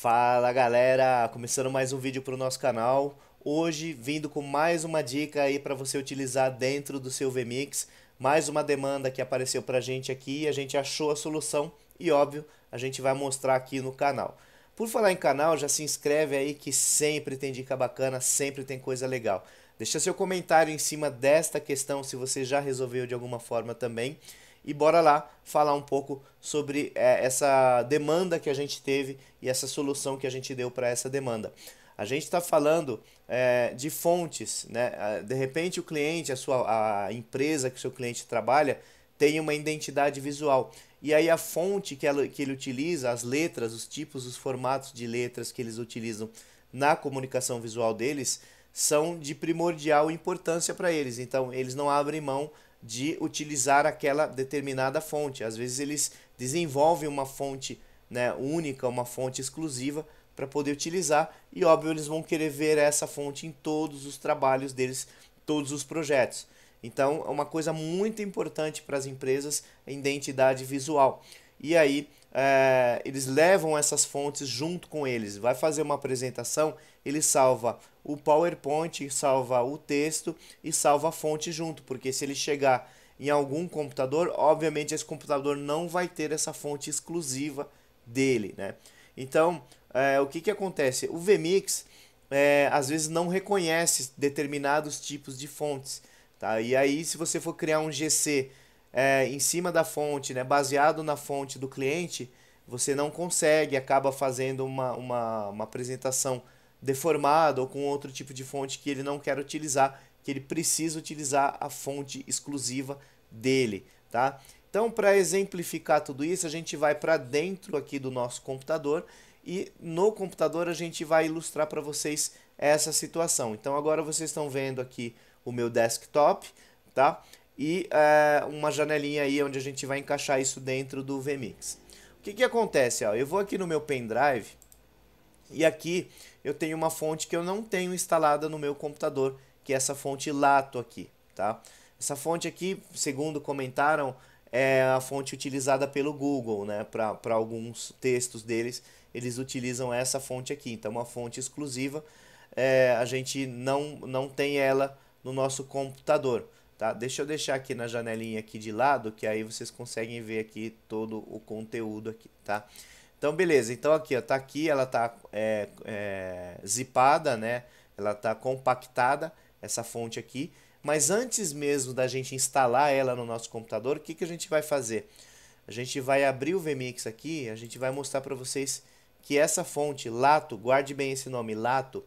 Fala galera, começando mais um vídeo para o nosso canal. Hoje vindo com mais uma dica aí para você utilizar dentro do seu VMix. Mais uma demanda que apareceu para a gente aqui e a gente achou a solução e óbvio a gente vai mostrar aqui no canal. Por falar em canal, já se inscreve aí que sempre tem dica bacana, sempre tem coisa legal. Deixa seu comentário em cima desta questão se você já resolveu de alguma forma também e bora lá falar um pouco sobre é, essa demanda que a gente teve e essa solução que a gente deu para essa demanda. A gente está falando é, de fontes, né? Ah, de repente o cliente, a sua a empresa que o seu cliente trabalha tem uma identidade visual. E aí a fonte que, ela, que ele utiliza, as letras, os tipos, os formatos de letras que eles utilizam na comunicação visual deles são de primordial importância para eles. Então eles não abrem mão de utilizar aquela determinada fonte. Às vezes eles desenvolvem uma fonte né, única, uma fonte exclusiva para poder utilizar e óbvio eles vão querer ver essa fonte em todos os trabalhos deles, todos os projetos. Então é uma coisa muito importante para as empresas a identidade visual. E aí é, eles levam essas fontes junto com eles. Vai fazer uma apresentação, ele salva o PowerPoint, salva o texto e salva a fonte junto, porque se ele chegar em algum computador, obviamente esse computador não vai ter essa fonte exclusiva dele, né? Então, é, o que, que acontece? O VMix é, às vezes não reconhece determinados tipos de fontes, tá? E aí, se você for criar um GC é, em cima da fonte, né, baseado na fonte do cliente, você não consegue, acaba fazendo uma, uma, uma apresentação deformada ou com outro tipo de fonte que ele não quer utilizar, que ele precisa utilizar a fonte exclusiva dele, tá? Então, para exemplificar tudo isso, a gente vai para dentro aqui do nosso computador e no computador a gente vai ilustrar para vocês essa situação. Então, agora vocês estão vendo aqui o meu desktop, tá? e é, uma janelinha aí onde a gente vai encaixar isso dentro do vMix. O que, que acontece? Ó, eu vou aqui no meu pendrive e aqui eu tenho uma fonte que eu não tenho instalada no meu computador, que é essa fonte Lato aqui, tá? Essa fonte aqui, segundo comentaram, é a fonte utilizada pelo Google, né? Para alguns textos deles, eles utilizam essa fonte aqui. Então, uma fonte exclusiva, é, a gente não, não tem ela no nosso computador. Tá? Deixa eu deixar aqui na janelinha aqui de lado, que aí vocês conseguem ver aqui todo o conteúdo aqui, tá? Então, beleza. Então, aqui, ó, tá aqui, ela tá é, é, zipada, né? Ela tá compactada, essa fonte aqui. Mas antes mesmo da gente instalar ela no nosso computador, o que, que a gente vai fazer? A gente vai abrir o vMix aqui, a gente vai mostrar para vocês que essa fonte, Lato, guarde bem esse nome, Lato,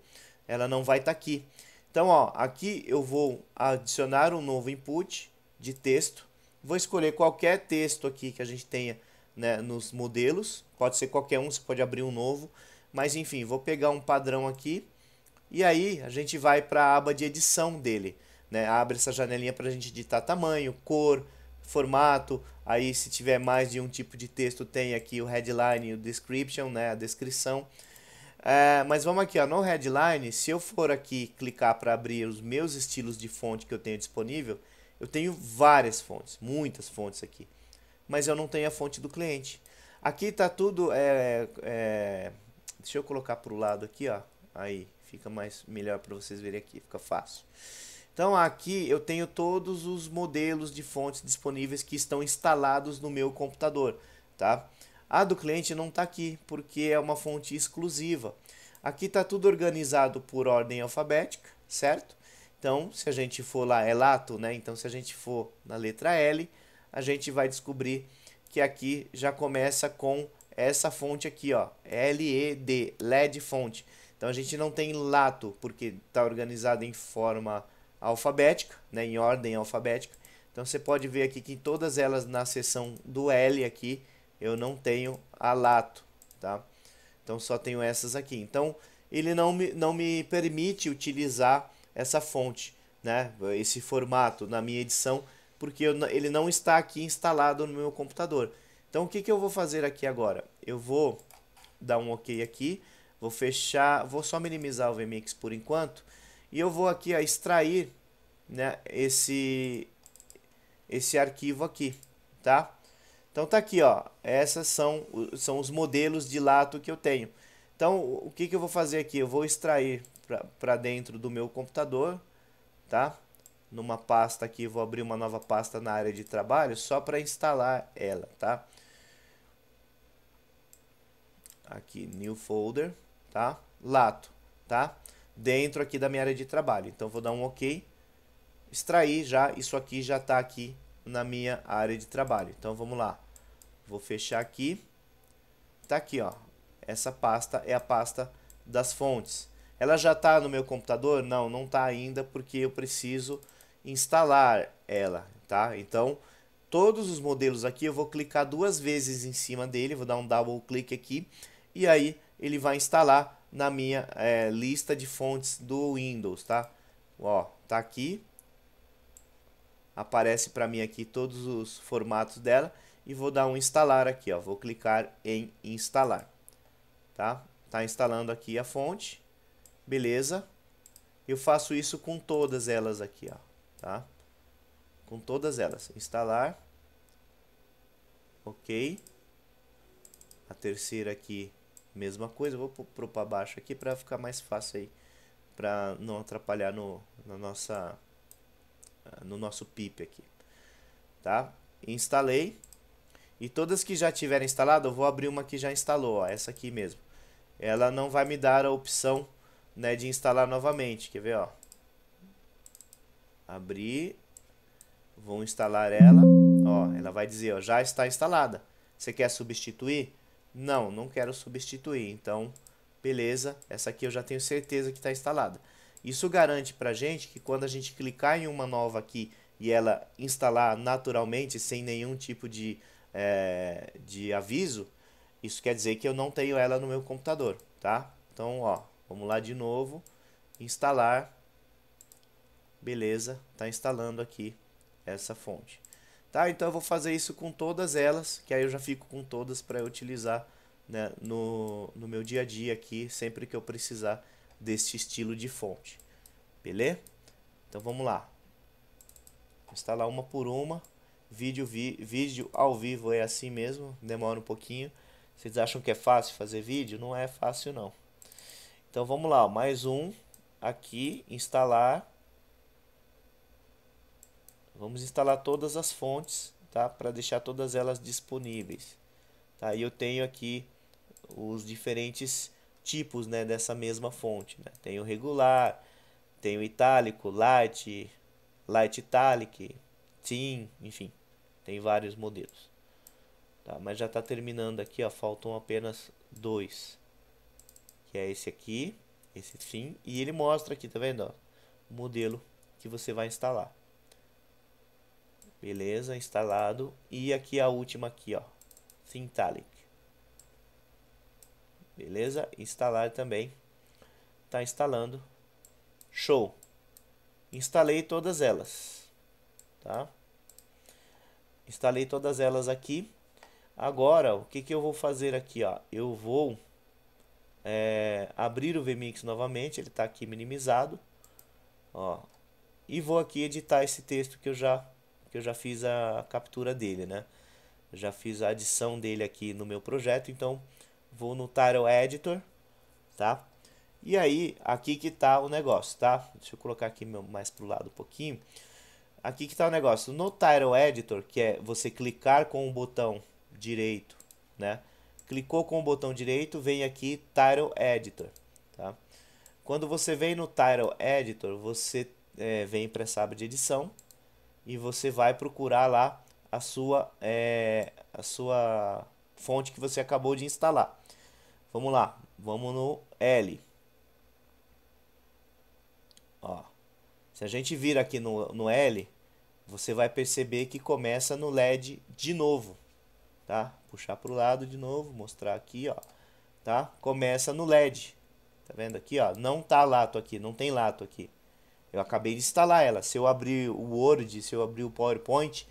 ela não vai estar tá aqui. Então, ó, aqui eu vou adicionar um novo input de texto. Vou escolher qualquer texto aqui que a gente tenha né, nos modelos. Pode ser qualquer um, você pode abrir um novo. Mas enfim, vou pegar um padrão aqui. E aí a gente vai para a aba de edição dele. Né? Abre essa janelinha para a gente editar tamanho, cor, formato. Aí se tiver mais de um tipo de texto, tem aqui o headline, o description, né? a descrição. É, mas vamos aqui, ó, no headline, se eu for aqui clicar para abrir os meus estilos de fonte que eu tenho disponível, eu tenho várias fontes, muitas fontes aqui, mas eu não tenho a fonte do cliente. Aqui tá tudo, é, é, deixa eu colocar para o lado aqui, ó, aí fica mais melhor para vocês verem aqui, fica fácil. Então aqui eu tenho todos os modelos de fontes disponíveis que estão instalados no meu computador, tá? A do cliente não está aqui, porque é uma fonte exclusiva. Aqui está tudo organizado por ordem alfabética, certo? Então, se a gente for lá, é lato, né? Então, se a gente for na letra L, a gente vai descobrir que aqui já começa com essa fonte aqui, ó, LED, LED fonte. Então, a gente não tem lato, porque está organizado em forma alfabética, né? Em ordem alfabética. Então, você pode ver aqui que todas elas, na seção do L aqui, eu não tenho a lato, tá? Então só tenho essas aqui. Então ele não me, não me permite utilizar essa fonte, né? Esse formato na minha edição, porque eu, ele não está aqui instalado no meu computador. Então o que, que eu vou fazer aqui agora? Eu vou dar um OK aqui, vou fechar, vou só minimizar o VMix por enquanto e eu vou aqui a extrair, né? Esse esse arquivo aqui, tá? Então tá aqui, ó. Essas são, são os modelos de lato que eu tenho. Então o que, que eu vou fazer aqui? Eu vou extrair para dentro do meu computador, tá? Numa pasta aqui, vou abrir uma nova pasta na área de trabalho só para instalar ela, tá? Aqui, new folder, tá? Lato, tá? Dentro aqui da minha área de trabalho. Então vou dar um OK, extrair já, isso aqui já está aqui na minha área de trabalho. Então vamos lá. Vou fechar aqui. Tá aqui, ó. Essa pasta é a pasta das fontes. Ela já está no meu computador? Não, não está ainda porque eu preciso instalar ela, tá? Então, todos os modelos aqui eu vou clicar duas vezes em cima dele, vou dar um double click aqui e aí ele vai instalar na minha é, lista de fontes do Windows, tá? Ó, tá aqui, aparece para mim aqui todos os formatos dela e vou dar um instalar aqui, ó. Vou clicar em instalar. Tá? Tá instalando aqui a fonte. Beleza? Eu faço isso com todas elas aqui, ó, tá? Com todas elas. Instalar. OK. A terceira aqui, mesma coisa. Vou pro para baixo aqui para ficar mais fácil aí, para não atrapalhar no na nossa eh, no nosso PIP aqui, tá? Instalei. E todas que já tiverem instalado, eu vou abrir uma que já instalou, ó, essa aqui mesmo. Ela não vai me dar a opção né, de instalar novamente, quer ver, ó. Abrir, vou instalar ela, ó, ela vai dizer, ó, já está instalada. Você quer substituir? Não, não quero substituir, então, beleza, essa aqui eu já tenho certeza que está instalada. Isso garante para a gente que quando a gente clicar em uma nova aqui e ela instalar naturalmente, sem nenhum tipo de, é, de aviso, isso quer dizer que eu não tenho ela no meu computador, tá? Então, ó, vamos lá de novo, instalar, beleza, tá instalando aqui essa fonte. Tá, então eu vou fazer isso com todas elas, que aí eu já fico com todas para utilizar né, no, no meu dia a dia aqui, sempre que eu precisar deste estilo de fonte. Beleza? Então vamos lá. Vou instalar uma por uma. Vídeo, vi, vídeo ao vivo é assim mesmo, demora um pouquinho. Vocês acham que é fácil fazer vídeo? Não é fácil não. Então vamos lá, mais um aqui, instalar. Vamos instalar todas as fontes, tá? Para deixar todas elas disponíveis. Tá? E eu tenho aqui os diferentes tipos né, dessa mesma fonte. Né? Tem o regular, tem o itálico, light, light italic, thin, enfim, tem vários modelos. Tá, mas já está terminando aqui, ó, faltam apenas dois, que é esse aqui, esse thin, e ele mostra aqui, tá vendo? Ó, o modelo que você vai instalar. Beleza, instalado. E aqui a última aqui, ó, Thintalic. Beleza? Instalar também. Tá instalando. Show. Instalei todas elas. Tá? Instalei todas elas aqui. Agora, o que, que eu vou fazer aqui? Ó? Eu vou é, abrir o vMix novamente. Ele está aqui minimizado. Ó, e vou aqui editar esse texto que eu já, que eu já fiz a captura dele. Né? já fiz a adição dele aqui no meu projeto. Então, vou no Title Editor, tá? E aí, aqui que tá o negócio, tá? Deixa eu colocar aqui mais pro lado um pouquinho. Aqui que tá o negócio. No Title Editor, que é você clicar com o botão direito, né? Clicou com o botão direito, vem aqui Title Editor, tá? Quando você vem no Title Editor, você é, vem para essa aba de edição e você vai procurar lá a sua, é, a sua fonte que você acabou de instalar. Vamos lá, vamos no L. Ó. Se a gente vir aqui no, no L, você vai perceber que começa no LED de novo, tá? Puxar para o lado de novo, mostrar aqui, ó, tá? Começa no LED, tá vendo aqui, ó? Não tá lato aqui, não tem lato aqui. Eu acabei de instalar ela. Se eu abrir o Word, se eu abrir o PowerPoint,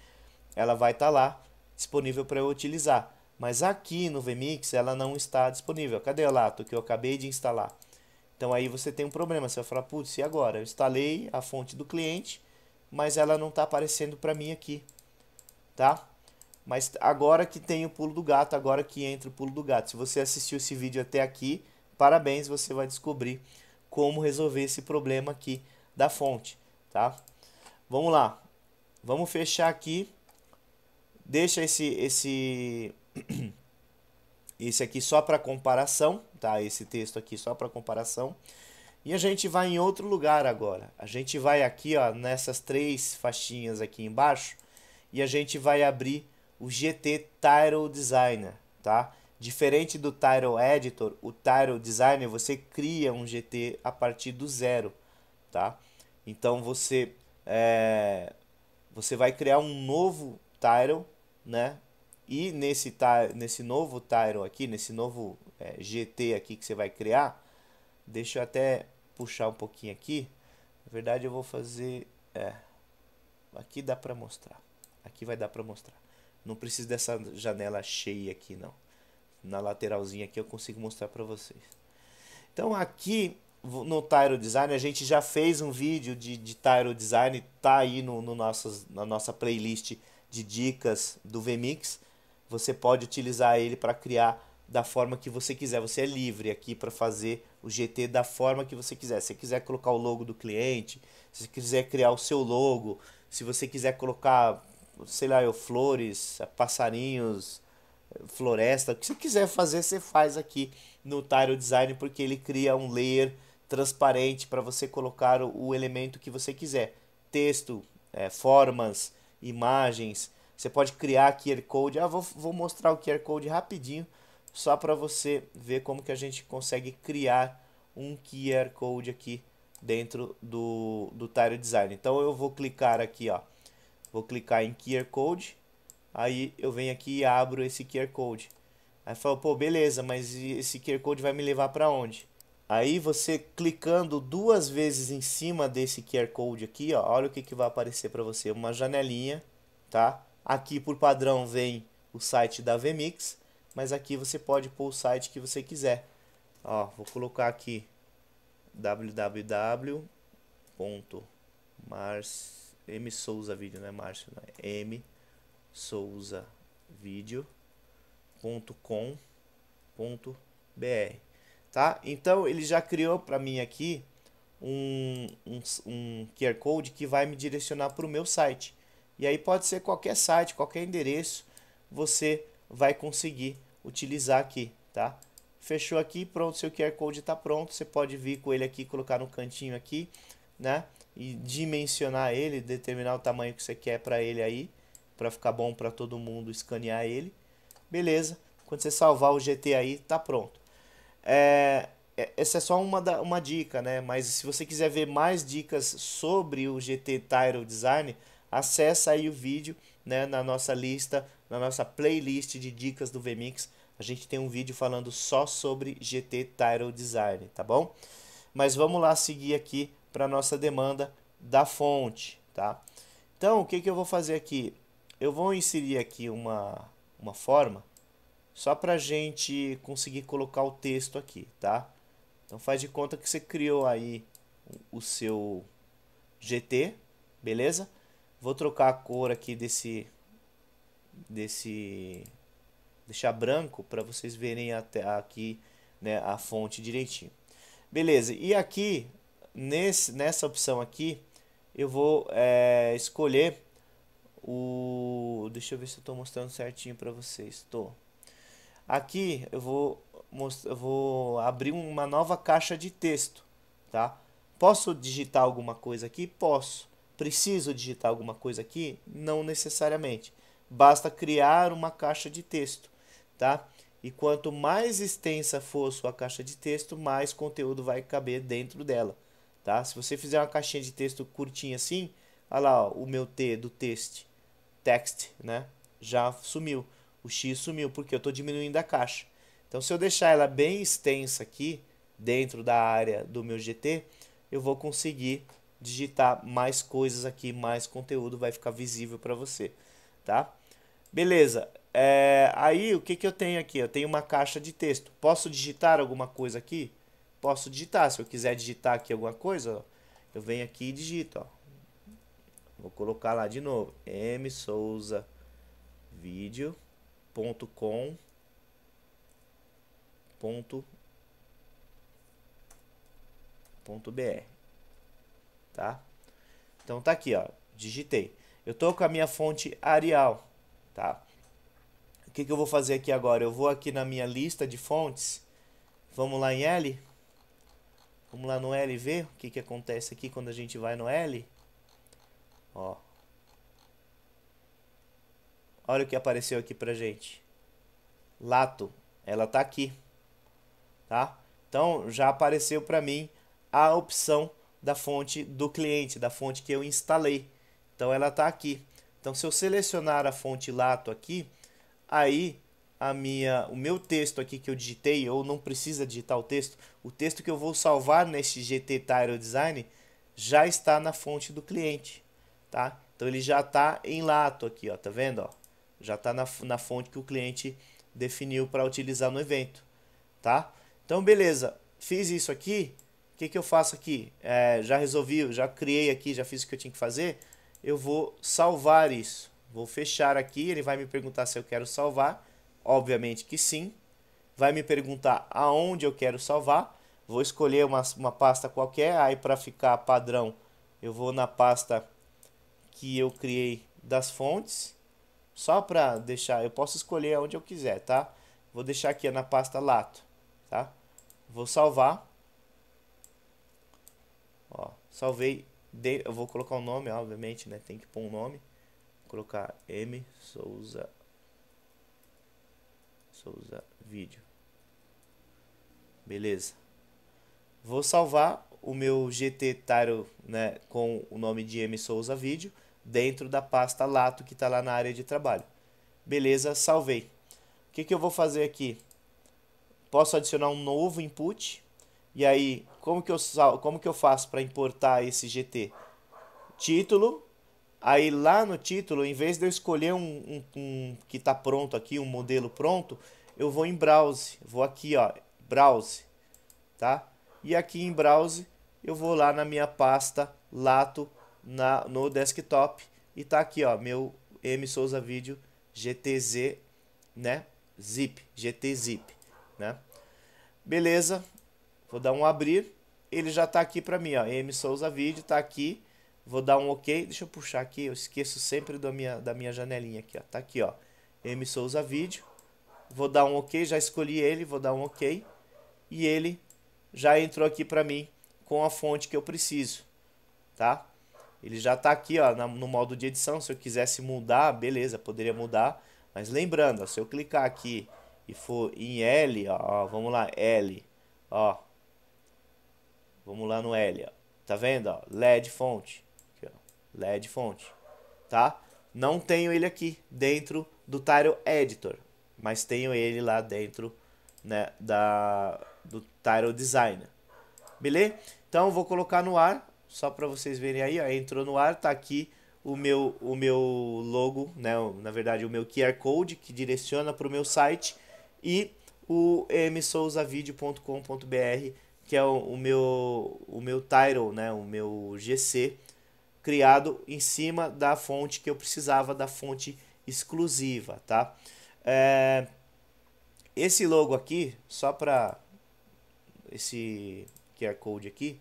ela vai estar tá lá disponível para eu utilizar. Mas aqui no vMix ela não está disponível. Cadê a lato que eu acabei de instalar? Então aí você tem um problema. Você vai falar, putz, e agora? Eu instalei a fonte do cliente, mas ela não está aparecendo para mim aqui. Tá? Mas agora que tem o pulo do gato, agora que entra o pulo do gato. Se você assistiu esse vídeo até aqui, parabéns, você vai descobrir como resolver esse problema aqui da fonte, tá? Vamos lá. Vamos fechar aqui. Deixa esse esse Esse aqui só para comparação, tá? Esse texto aqui só para comparação. E a gente vai em outro lugar agora. A gente vai aqui, ó, nessas três faixinhas aqui embaixo e a gente vai abrir o GT Title Designer, tá? Diferente do Title Editor, o Title Designer você cria um GT a partir do zero, tá? Então você é, você vai criar um novo title, né? E nesse, nesse novo Tyron aqui, nesse novo é, GT aqui que você vai criar, deixa eu até puxar um pouquinho aqui. Na verdade eu vou fazer, é, aqui dá para mostrar, aqui vai dar para mostrar. Não preciso dessa janela cheia aqui não. Na lateralzinha aqui eu consigo mostrar para vocês. Então aqui no Tyro Design, a gente já fez um vídeo de, de Tyro Design, tá aí no, no nossas, na nossa playlist de dicas do VMix você pode utilizar ele para criar da forma que você quiser. Você é livre aqui para fazer o GT da forma que você quiser. Se você quiser colocar o logo do cliente, se você quiser criar o seu logo, se você quiser colocar, sei lá, eu, flores, passarinhos, floresta, o que você quiser fazer, você faz aqui no Tyro Design, porque ele cria um layer transparente para você colocar o, o, elemento que você quiser. Texto, é, formas, imagens, você pode criar QR Code. Ah, vou, vou mostrar o QR Code rapidinho, só para você ver como que a gente consegue criar um QR Code aqui dentro do, do Tile Design. Então eu vou clicar aqui, ó. Vou clicar em QR Code. Aí eu venho aqui e abro esse QR Code. Aí fala, pô, beleza, mas esse QR Code vai me levar para onde? Aí você clicando duas vezes em cima desse QR Code aqui, ó, olha o que, que vai aparecer para você, uma janelinha, tá? Aqui por padrão vem o site da VMix, mas aqui você pode pôr o site que você quiser. Ó, vou colocar aqui www.mars M Souza não é é M Souza br, tá? Então ele já criou para mim aqui um, um, um QR Code que vai me direcionar para o meu site. E aí pode ser qualquer site, qualquer endereço, você vai conseguir utilizar aqui, tá? Fechou aqui, pronto, seu QR Code está pronto, você pode vir com ele aqui, colocar no cantinho aqui, né? E dimensionar ele, determinar o tamanho que você quer para ele aí, para ficar bom para todo mundo escanear ele. Beleza, quando você salvar o GT aí, tá pronto. É, é, essa é só uma, uma dica, né? Mas se você quiser ver mais dicas sobre o GT Tile Design, Acesse aí o vídeo né, na nossa lista, na nossa playlist de dicas do VMix. A gente tem um vídeo falando só sobre GT Tyrol Design, tá bom? Mas vamos lá seguir aqui para nossa demanda da fonte, tá? Então, o que, que eu vou fazer aqui? Eu vou inserir aqui uma, uma forma só para a gente conseguir colocar o texto aqui, tá? Então faz de conta que você criou aí o seu GT, beleza? Vou trocar a cor aqui desse desse deixar branco para vocês verem até aqui, né, a fonte direitinho. Beleza? E aqui nesse nessa opção aqui, eu vou é, escolher o deixa eu ver se eu estou mostrando certinho para vocês. Estou. Aqui eu vou eu vou abrir uma nova caixa de texto, tá? Posso digitar alguma coisa aqui? Posso. Preciso digitar alguma coisa aqui? Não necessariamente. Basta criar uma caixa de texto, tá? E quanto mais extensa for sua caixa de texto, mais conteúdo vai caber dentro dela, tá? Se você fizer uma caixinha de texto curtinha assim, olha lá, ó, o meu T do text, text, né? Já sumiu. O X sumiu porque eu estou diminuindo a caixa. Então, se eu deixar ela bem extensa aqui, dentro da área do meu GT, eu vou conseguir digitar mais coisas aqui, mais conteúdo vai ficar visível para você, tá? Beleza. É, aí o que, que eu tenho aqui? Eu tenho uma caixa de texto. Posso digitar alguma coisa aqui? Posso digitar. Se eu quiser digitar aqui alguma coisa, ó, eu venho aqui e digito. Ó. Vou colocar lá de novo. M Souza vídeo.com ponto, ponto br tá? Então tá aqui, ó, digitei. Eu tô com a minha fonte Arial, tá? O que, que eu vou fazer aqui agora? Eu vou aqui na minha lista de fontes, vamos lá em L, vamos lá no L ver o que, que acontece aqui quando a gente vai no L, ó. Olha o que apareceu aqui pra gente. Lato, ela tá aqui, tá? Então já apareceu para mim a opção da fonte do cliente, da fonte que eu instalei. Então ela está aqui. Então se eu selecionar a fonte Lato aqui, aí a minha, o meu texto aqui que eu digitei, ou não precisa digitar o texto, o texto que eu vou salvar neste GT Tyro Design já está na fonte do cliente, tá? Então ele já está em lato aqui, ó, tá vendo? Ó? Já está na, na fonte que o cliente definiu para utilizar no evento, tá? Então beleza, fiz isso aqui, que, que eu faço aqui? É, já resolvi, já criei aqui, já fiz o que eu tinha que fazer. Eu vou salvar isso. Vou fechar aqui, ele vai me perguntar se eu quero salvar. Obviamente que sim. Vai me perguntar aonde eu quero salvar. Vou escolher uma, uma pasta qualquer. Aí para ficar padrão, eu vou na pasta que eu criei das fontes. Só para deixar, eu posso escolher aonde eu quiser, tá? Vou deixar aqui na pasta lato, tá? Vou salvar. Ó, salvei. De, eu vou colocar o um nome, obviamente, né? Tem que pôr um nome. Vou colocar M Souza. Souza Vídeo. Beleza. Vou salvar o meu GT Tyro né, com o nome de M Souza Vídeo dentro da pasta Lato que está lá na área de trabalho. Beleza, salvei. O que, que eu vou fazer aqui? Posso adicionar um novo input e aí, como que eu, como que eu faço para importar esse GT? Título. Aí lá no título, em vez de eu escolher um, um, um que está pronto aqui, um modelo pronto, eu vou em Browse. Vou aqui, ó, Browse. Tá? E aqui em Browse, eu vou lá na minha pasta Lato na, no desktop. E está aqui, ó, meu M Souza Vídeo GTZ, né? Zip, GT Zip, né? Beleza, Vou dar um abrir. Ele já está aqui para mim, ó. M Souza Vídeo está aqui. Vou dar um OK. Deixa eu puxar aqui. Eu esqueço sempre da minha, da minha janelinha aqui, ó. Tá aqui, ó. M Souza Vídeo. Vou dar um OK. Já escolhi ele. Vou dar um OK. E ele já entrou aqui para mim com a fonte que eu preciso, tá? Ele já está aqui, ó, no modo de edição. Se eu quisesse mudar, beleza, poderia mudar. Mas lembrando, ó, se eu clicar aqui e for em L, ó, ó vamos lá, L, ó, Vamos lá no L, ó. Tá vendo, ó? LED fonte. Aqui, ó. LED fonte, tá? Não tenho ele aqui dentro do Tile Editor, mas tenho ele lá dentro né, da, do Tile Designer. Beleza? Então vou colocar no ar, só para vocês verem aí, ó, entrou no ar, tá aqui o meu, o meu logo, né, na verdade o meu QR Code que direciona para o meu site e o msouzavideo.com.br que é o, o, meu o meu title, né, o meu GC criado em cima da fonte que eu precisava da fonte exclusiva, tá? É, esse logo aqui, só para esse QR code aqui,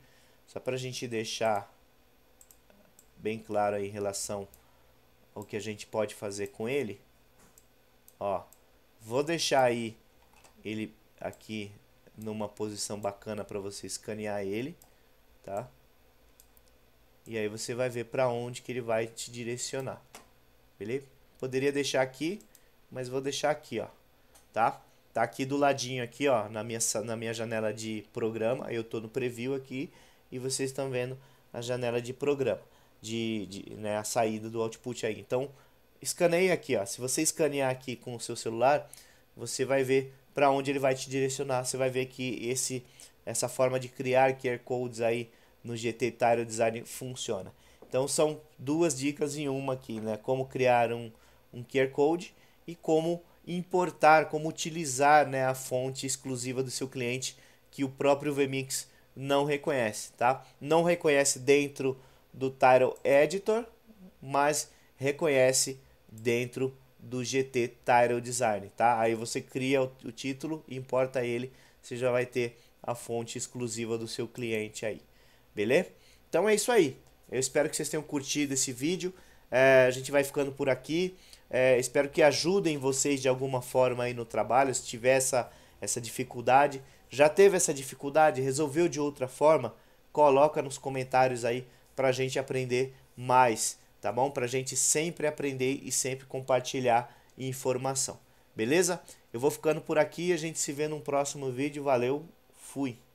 só para a gente deixar bem claro aí em relação ao que a gente pode fazer com ele, ó, vou deixar aí ele aqui numa posição bacana para você escanear ele, tá? E aí você vai ver para onde que ele vai te direcionar. Beleza? Poderia deixar aqui, mas vou deixar aqui, ó, tá? Tá aqui do ladinho aqui, ó, na minha na minha janela de programa, eu tô no preview aqui e vocês estão vendo a janela de programa, de, de né, a saída do output aí. Então, escaneia aqui, ó. Se você escanear aqui com o seu celular, você vai ver para onde ele vai te direcionar. Você vai ver que esse essa forma de criar QR codes aí no GT Tire Design funciona. Então são duas dicas em uma aqui, né? Como criar um, um QR code e como importar, como utilizar né, a fonte exclusiva do seu cliente que o próprio VMix não reconhece, tá? Não reconhece dentro do Tile Editor, mas reconhece dentro do GT Tile Design, tá? Aí você cria o, o título, importa ele, você já vai ter a fonte exclusiva do seu cliente aí, beleza? Então é isso aí, eu espero que vocês tenham curtido esse vídeo, é, a gente vai ficando por aqui, é, espero que ajudem vocês de alguma forma aí no trabalho, se tiver essa, essa dificuldade, já teve essa dificuldade, resolveu de outra forma, coloca nos comentários aí para a gente aprender mais tá bom? Para a gente sempre aprender e sempre compartilhar informação, beleza? Eu vou ficando por aqui, a gente se vê num próximo vídeo, valeu, fui!